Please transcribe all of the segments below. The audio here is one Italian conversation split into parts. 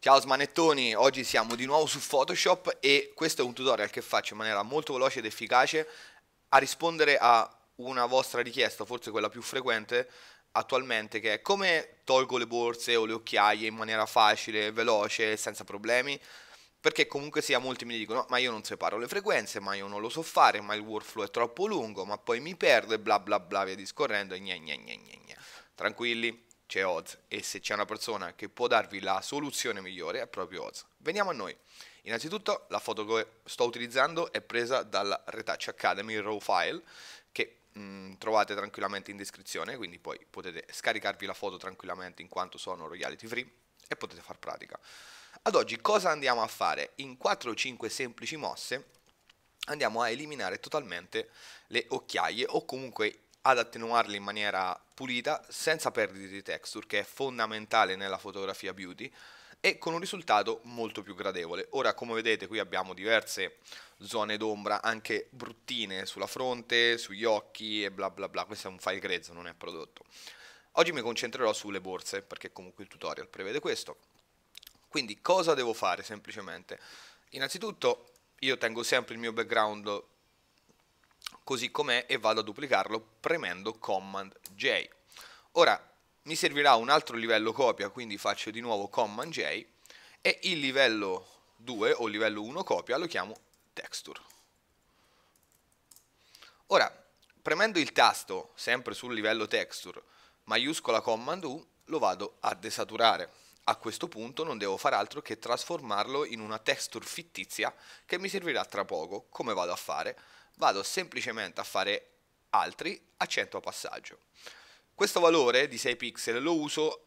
Ciao Smanettoni, oggi siamo di nuovo su Photoshop e questo è un tutorial che faccio in maniera molto veloce ed efficace a rispondere a una vostra richiesta, forse quella più frequente attualmente, che è come tolgo le borse o le occhiaie in maniera facile, veloce, senza problemi, perché comunque sia molti mi dicono ma io non separo le frequenze, ma io non lo so fare, ma il workflow è troppo lungo, ma poi mi perdo e bla bla bla via discorrendo e gna gna gna gna gna. Tranquilli, c'è Oz e se c'è una persona che può darvi la soluzione migliore è proprio Oz. Veniamo a noi. Innanzitutto la foto che sto utilizzando è presa dalla Retouch Academy Raw File che mh, mm, trovate tranquillamente in descrizione, quindi poi potete scaricarvi la foto tranquillamente in quanto sono royalty free e potete far pratica. Ad oggi cosa andiamo a fare? In 4 o 5 semplici mosse andiamo a eliminare totalmente le occhiaie o comunque ad attenuarli in maniera pulita senza perdite di texture che è fondamentale nella fotografia beauty e con un risultato molto più gradevole. Ora come vedete qui abbiamo diverse zone d'ombra anche bruttine sulla fronte, sugli occhi e bla bla bla, questo è un file grezzo, non è prodotto. Oggi mi concentrerò sulle borse perché comunque il tutorial prevede questo. Quindi cosa devo fare semplicemente? Innanzitutto io tengo sempre il mio background così com'è e vado a duplicarlo premendo Command J. Ora mi servirà un altro livello copia, quindi faccio di nuovo Command J e il livello 2 o livello 1 copia lo chiamo Texture. Ora, premendo il tasto, sempre sul livello Texture, maiuscola Command U, lo vado a desaturare. A questo punto non devo fare altro che trasformarlo in una texture fittizia che mi servirà tra poco, come vado a fare vado semplicemente a fare altri a 100 passaggio. Questo valore di 6 pixel lo uso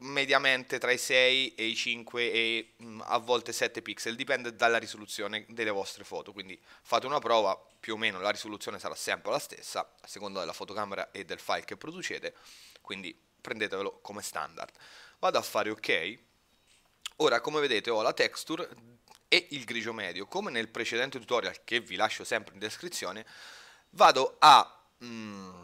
mediamente tra i 6 e i 5 e mh, mm, a volte 7 pixel, dipende dalla risoluzione delle vostre foto, quindi fate una prova, più o meno la risoluzione sarà sempre la stessa, a seconda della fotocamera e del file che producete, quindi prendetevelo come standard. Vado a fare ok, Ora, come vedete, ho la texture e il grigio medio. Come nel precedente tutorial, che vi lascio sempre in descrizione, vado a mm,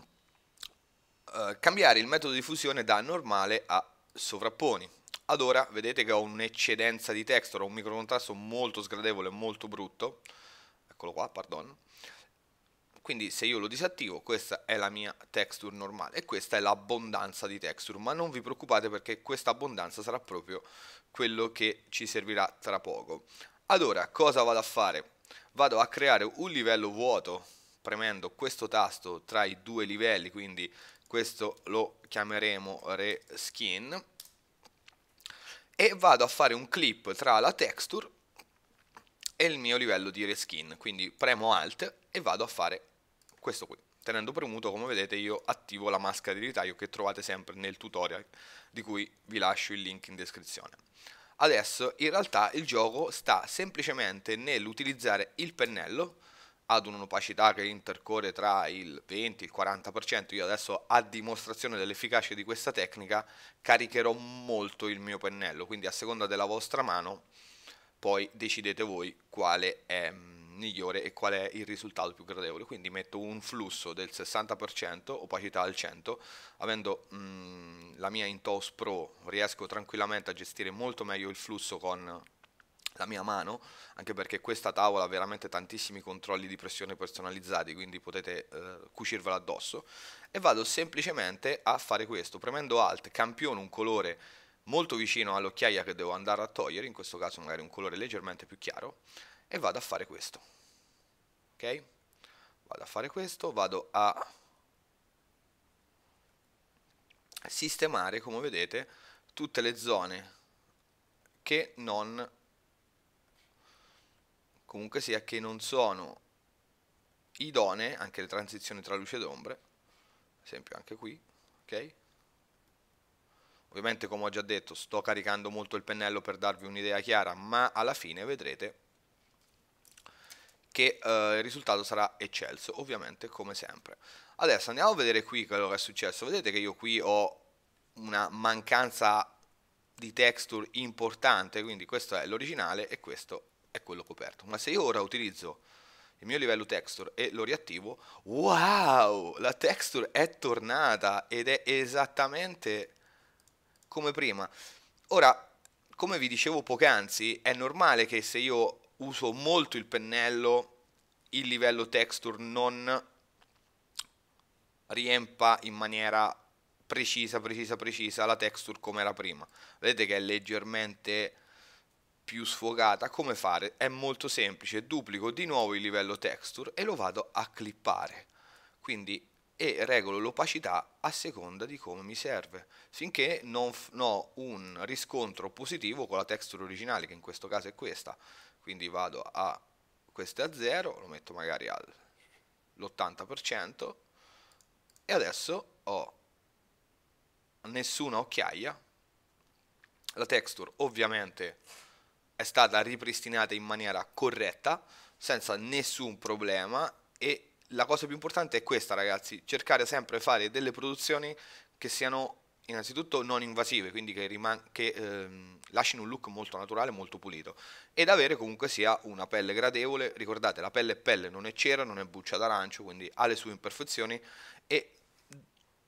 eh, cambiare il metodo di fusione da normale a sovrapponi. Ad ora vedete che ho un'eccedenza di texture, ho un microcontrasto molto sgradevole, molto brutto. Eccolo qua, pardon quindi se io lo disattivo questa è la mia texture normale e questa è l'abbondanza di texture ma non vi preoccupate perché questa abbondanza sarà proprio quello che ci servirà tra poco allora cosa vado a fare? vado a creare un livello vuoto premendo questo tasto tra i due livelli quindi questo lo chiameremo reskin e vado a fare un clip tra la texture e il mio livello di reskin quindi premo alt e vado a fare questo qui. Tenendo premuto, come vedete, io attivo la maschera di ritaglio che trovate sempre nel tutorial, di cui vi lascio il link in descrizione. Adesso, in realtà, il gioco sta semplicemente nell'utilizzare il pennello ad un'opacità che intercorre tra il 20 e il 40%. Io adesso, a dimostrazione dell'efficacia di questa tecnica, caricherò molto il mio pennello, quindi a seconda della vostra mano, poi decidete voi quale è mm, migliore e qual è il risultato più gradevole. Quindi metto un flusso del 60%, opacità al 100%, avendo mh, mm, la mia Intos Pro riesco tranquillamente a gestire molto meglio il flusso con la mia mano, anche perché questa tavola ha veramente tantissimi controlli di pressione personalizzati, quindi potete eh, cucirvela addosso, e vado semplicemente a fare questo, premendo Alt, campiono un colore molto vicino all'occhiaia che devo andare a togliere, in questo caso magari un colore leggermente più chiaro, e vado a fare questo. Ok? Vado a fare questo, vado a sistemare, come vedete, tutte le zone che non comunque sia che non sono idonee, anche le transizioni tra luce ed ombre, ad esempio anche qui, ok? Ovviamente come ho già detto sto caricando molto il pennello per darvi un'idea chiara, ma alla fine vedrete che eh, il risultato sarà eccelso, ovviamente come sempre. Adesso andiamo a vedere qui quello che è successo. Vedete che io qui ho una mancanza di texture importante, quindi questo è l'originale e questo è quello coperto. Ma se io ora utilizzo il mio livello texture e lo riattivo, wow, la texture è tornata ed è esattamente come prima. Ora, come vi dicevo poc'anzi, è normale che se io uso molto il pennello, il livello texture non riempa in maniera precisa, precisa, precisa la texture come era prima. Vedete che è leggermente più sfogata. Come fare? È molto semplice. Duplico di nuovo il livello texture e lo vado a clippare. Quindi e regolo l'opacità a seconda di come mi serve, finché non ho un riscontro positivo con la texture originale, che in questo caso è questa, quindi vado a questo a 0, lo metto magari all'80% e adesso ho nessuna occhiaia, la texture ovviamente è stata ripristinata in maniera corretta, senza nessun problema e la cosa più importante è questa, ragazzi, cercare sempre di fare delle produzioni che siano innanzitutto non invasive, quindi che, che ehm, lasciano un look molto naturale, molto pulito, ed avere comunque sia una pelle gradevole, ricordate la pelle è pelle, non è cera, non è buccia d'arancio, quindi ha le sue imperfezioni e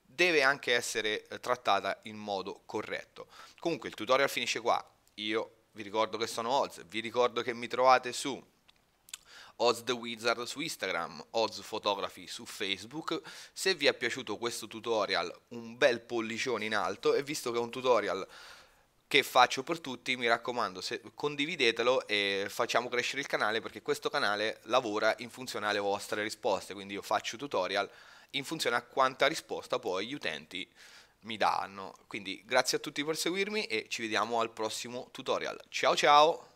deve anche essere eh, trattata in modo corretto. Comunque il tutorial finisce qua, io vi ricordo che sono Oz, vi ricordo che mi trovate su Oz The Wizard su Instagram, Oz Photography su Facebook. Se vi è piaciuto questo tutorial un bel pollicione in alto e visto che è un tutorial che faccio per tutti, mi raccomando se, condividetelo e facciamo crescere il canale perché questo canale lavora in funzione alle vostre risposte, quindi io faccio tutorial in funzione a quanta risposta poi gli utenti mi danno. Quindi grazie a tutti per seguirmi e ci vediamo al prossimo tutorial. Ciao ciao!